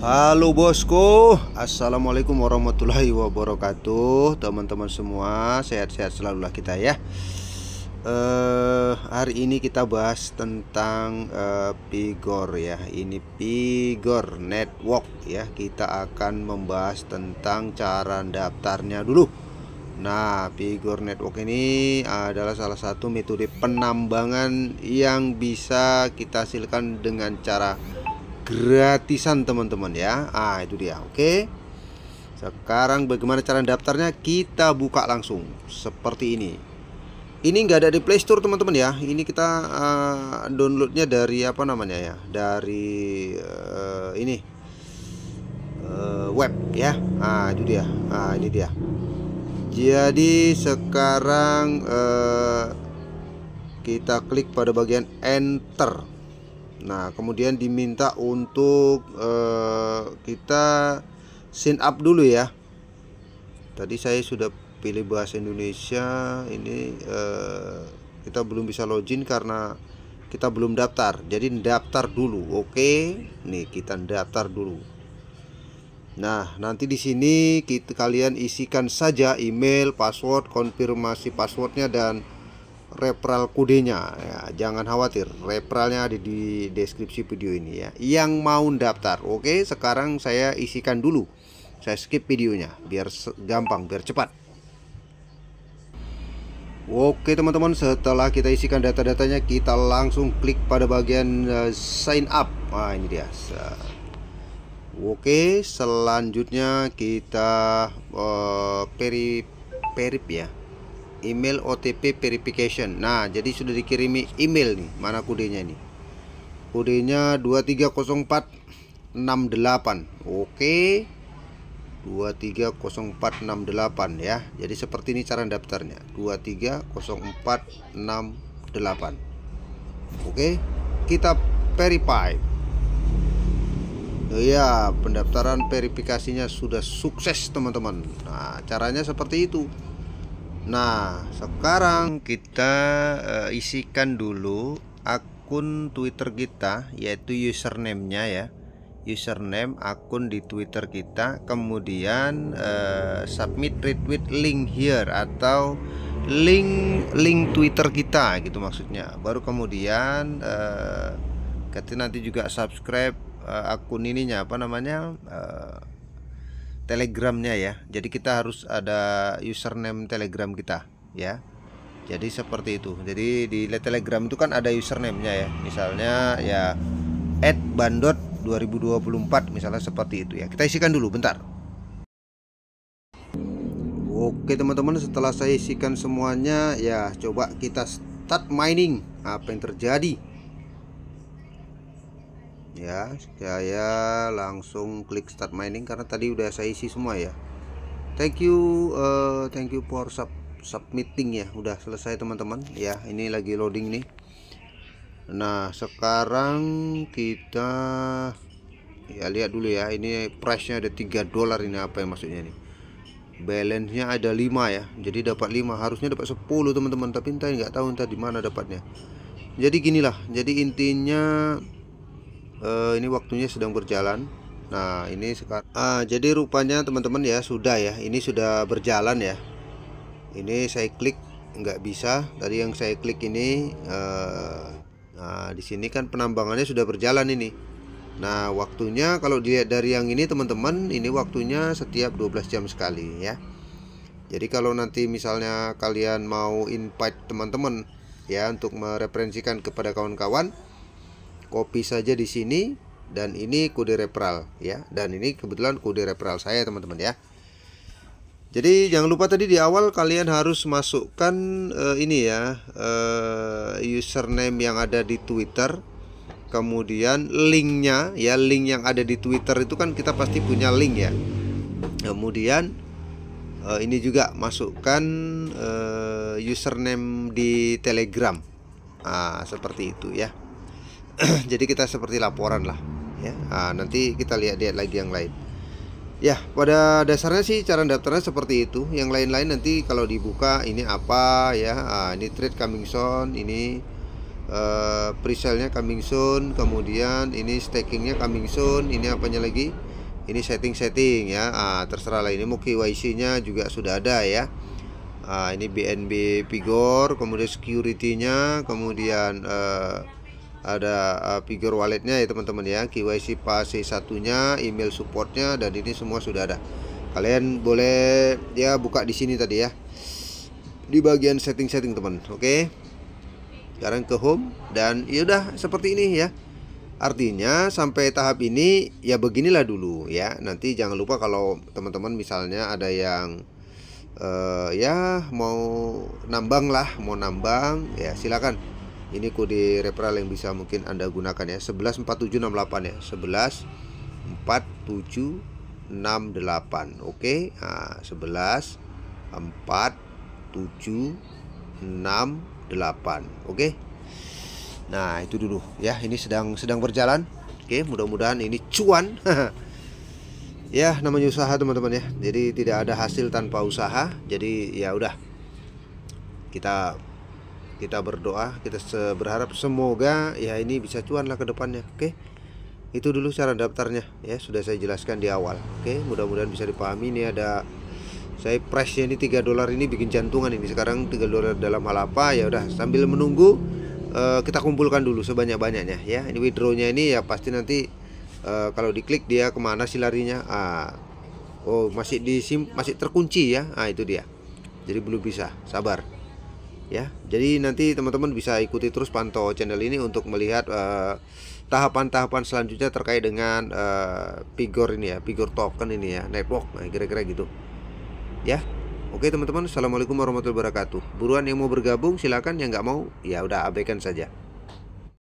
Halo bosku, assalamualaikum warahmatullahi wabarakatuh, teman-teman semua sehat-sehat selalu lah kita ya. Uh, hari ini kita bahas tentang uh, eh, Pigor ya, ini Pigor Network ya. Kita akan membahas tentang cara daftarnya dulu. Nah, Pigor Network ini adalah salah satu metode penambangan yang bisa kita hasilkan dengan cara gratisan teman-teman ya ah itu dia oke sekarang bagaimana cara daftarnya kita buka langsung seperti ini ini nggak ada di Playstore teman-teman ya ini kita uh, downloadnya dari apa namanya ya dari uh, ini uh, web ya ah itu dia ah ini dia jadi sekarang uh, kita klik pada bagian enter Nah, kemudian diminta untuk uh, kita sign up dulu ya. Tadi saya sudah pilih bahasa Indonesia, ini uh, kita belum bisa login karena kita belum daftar jadi daftar dulu oke okay? nih kita daftar dulu nah nanti di sini kita kalian isikan saja email password konfirmasi passwordnya dan repral kodenya ya jangan khawatir repralnya ada di deskripsi video ini ya yang mau daftar oke sekarang saya isikan dulu saya skip videonya biar gampang biar cepat Oke teman-teman setelah kita isikan data-datanya kita langsung klik pada bagian uh, sign up Nah ini dia Oke selanjutnya kita uh, peri perip ya email OTP verification. Nah, jadi sudah dikirimi email nih, mana kodenya ini? Kodenya 230468. Oke. 230468 ya. Jadi seperti ini cara daftarnya. 230468. Oke, kita verify. Ya, pendaftaran verifikasinya sudah sukses, teman-teman. Nah, caranya seperti itu. Nah, sekarang kita uh, isikan dulu akun Twitter kita yaitu username-nya ya. Username akun di Twitter kita, kemudian uh, submit retweet link here atau link link Twitter kita gitu maksudnya. Baru kemudian uh, eh, kita nanti juga subscribe uh, akun ininya apa namanya? Uh, telegramnya ya jadi kita harus ada username telegram kita ya jadi seperti itu jadi di telegram itu kan ada username-nya ya misalnya ya at bandot 2024 misalnya seperti itu ya kita isikan dulu bentar Oke teman-teman setelah saya isikan semuanya ya coba kita start mining apa yang terjadi ya saya langsung klik start mining karena tadi udah saya isi semua ya thank you uh, thank you for sub submitting ya udah selesai teman-teman ya ini lagi loading nih nah sekarang kita ya lihat dulu ya ini price nya ada 3 dolar ini apa yang maksudnya nih balance nya ada lima ya jadi dapat lima harusnya dapat sepuluh teman-teman tapi entah nggak tahu entah di mana dapatnya jadi ginilah jadi intinya uh, ini waktunya sedang berjalan nah ini sekarang ah, jadi rupanya teman-teman ya sudah ya ini sudah berjalan ya ini saya klik nggak bisa tadi yang saya klik ini uh, nah di sini kan penambangannya sudah berjalan ini nah waktunya kalau dilihat dari yang ini teman-teman ini waktunya setiap 12 jam sekali ya jadi kalau nanti misalnya kalian mau invite teman-teman ya untuk mereferensikan kepada kawan-kawan kopi saja di sini dan ini kode referral ya dan ini kebetulan kode referral saya teman-teman ya jadi jangan lupa tadi di awal kalian harus masukkan uh, ini ya uh, username yang ada di Twitter kemudian linknya ya link yang ada di Twitter itu kan kita pasti punya link ya kemudian uh, ini juga masukkan uh, username di Telegram nah, seperti itu ya jadi kita seperti laporan lah ya nah, nanti kita lihat-lihat lagi yang lain ya pada dasarnya sih cara daftarnya seperti itu yang lain-lain nanti kalau dibuka ini apa ya nah, ini trade coming soon ini uh, presale-nya coming soon kemudian ini staking-nya coming soon ini apanya lagi ini setting-setting ya ah, terserah lah ini mau KYC nya juga sudah ada ya ah, ini BNB Pigor kemudian security nya kemudian uh, ada uh, eh, figure walletnya ya teman-teman ya KYC pas C1 email supportnya dan ini semua sudah ada kalian boleh ya buka di sini tadi ya di bagian setting-setting teman oke okay? sekarang ke home dan yaudah seperti ini ya artinya sampai tahap ini ya beginilah dulu ya nanti jangan lupa kalau teman-teman misalnya ada yang uh, ya mau nambang lah mau nambang ya silakan ini kode referral yang bisa mungkin Anda gunakan ya 114768 ya 114768 oke nah, 114768 oke okay. nah itu dulu ya ini sedang sedang berjalan oke mudah-mudahan ini cuan ya namanya usaha teman-teman ya jadi tidak ada hasil tanpa usaha jadi ya udah kita kita berdoa kita berharap semoga ya ini bisa cuan lah ke depannya oke okay? itu dulu cara daftarnya ya sudah saya jelaskan di awal oke okay? mudah-mudahan bisa dipahami ini ada saya price ini 3 dolar ini bikin jantungan ini sekarang 3 dolar dalam hal apa ya udah sambil menunggu uh, kita kumpulkan dulu sebanyak-banyaknya ya ini withdrawnya ini ya pasti nanti uh, kalau diklik dia kemana sih larinya ah oh masih di sim masih terkunci ya ah itu dia jadi belum bisa sabar ya jadi nanti teman-teman bisa ikuti terus pantau channel ini untuk melihat eh, tahapan-tahapan uh, selanjutnya terkait dengan uh, eh, figur ini ya figur token ini ya network nah, kira-kira gitu ya oke teman-teman assalamualaikum warahmatullahi wabarakatuh buruan yang mau bergabung silakan yang nggak mau ya udah abaikan saja